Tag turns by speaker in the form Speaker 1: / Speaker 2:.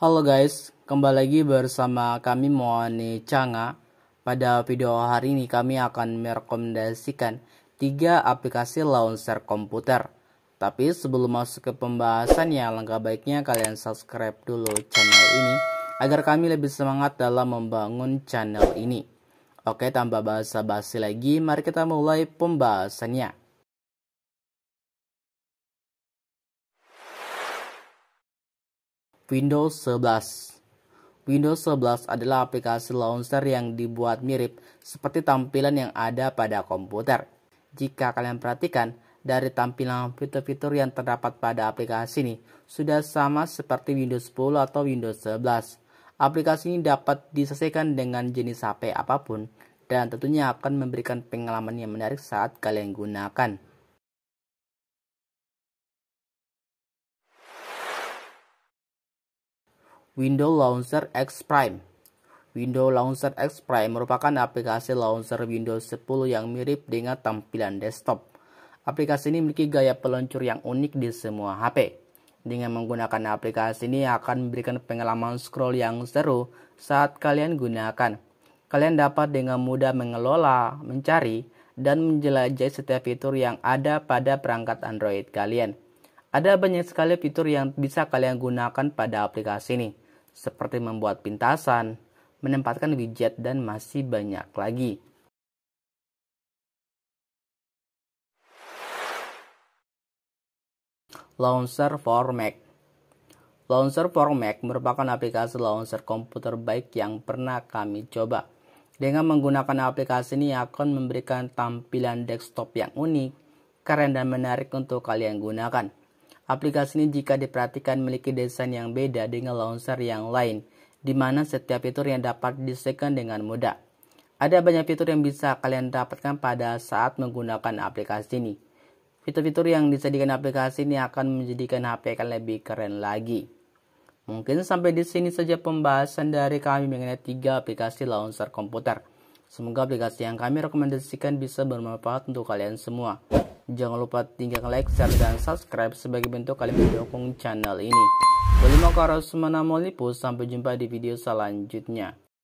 Speaker 1: Halo guys, kembali lagi bersama kami Moane Changa. Pada video hari ini kami akan merekomendasikan 3 aplikasi launcher komputer. Tapi sebelum masuk ke pembahasannya, langkah baiknya kalian subscribe dulu channel ini agar kami lebih semangat dalam membangun channel ini. Oke, tanpa basa-basi lagi, mari kita mulai pembahasannya. Windows 11 Windows 11 adalah aplikasi launcher yang dibuat mirip seperti tampilan yang ada pada komputer. Jika kalian perhatikan, dari tampilan fitur-fitur yang terdapat pada aplikasi ini sudah sama seperti Windows 10 atau Windows 11. Aplikasi ini dapat diselesaikan dengan jenis HP apapun dan tentunya akan memberikan pengalaman yang menarik saat kalian gunakan. Windows Launcher X Prime. Windows Launcher X Prime merupakan aplikasi launcher Windows 10 yang mirip dengan tampilan desktop. Aplikasi ini memiliki gaya peluncur yang unik di semua HP. Dengan menggunakan aplikasi ini akan memberikan pengalaman scroll yang seru saat kalian gunakan. Kalian dapat dengan mudah mengelola, mencari, dan menjelajahi setiap fitur yang ada pada perangkat Android kalian. Ada banyak sekali fitur yang bisa kalian gunakan pada aplikasi ini seperti membuat pintasan, menempatkan widget, dan masih
Speaker 2: banyak lagi.
Speaker 1: Launcher for Mac Launcher for Mac merupakan aplikasi launcher komputer baik yang pernah kami coba. Dengan menggunakan aplikasi ini akan memberikan tampilan desktop yang unik, keren dan menarik untuk kalian gunakan. Aplikasi ini jika diperhatikan memiliki desain yang beda dengan launcher yang lain, di mana setiap fitur yang dapat disesuaikan dengan mudah. Ada banyak fitur yang bisa kalian dapatkan pada saat menggunakan aplikasi ini. Fitur-fitur yang disediakan aplikasi ini akan menjadikan HP kalian lebih keren lagi. Mungkin sampai di sini saja pembahasan dari kami mengenai tiga aplikasi launcher komputer. Semoga aplikasi yang kami rekomendasikan bisa bermanfaat untuk kalian semua. Jangan lupa tinggal like, share, dan subscribe sebagai bentuk kalian mendukung channel ini. Terima kasih harus sampai jumpa di video selanjutnya.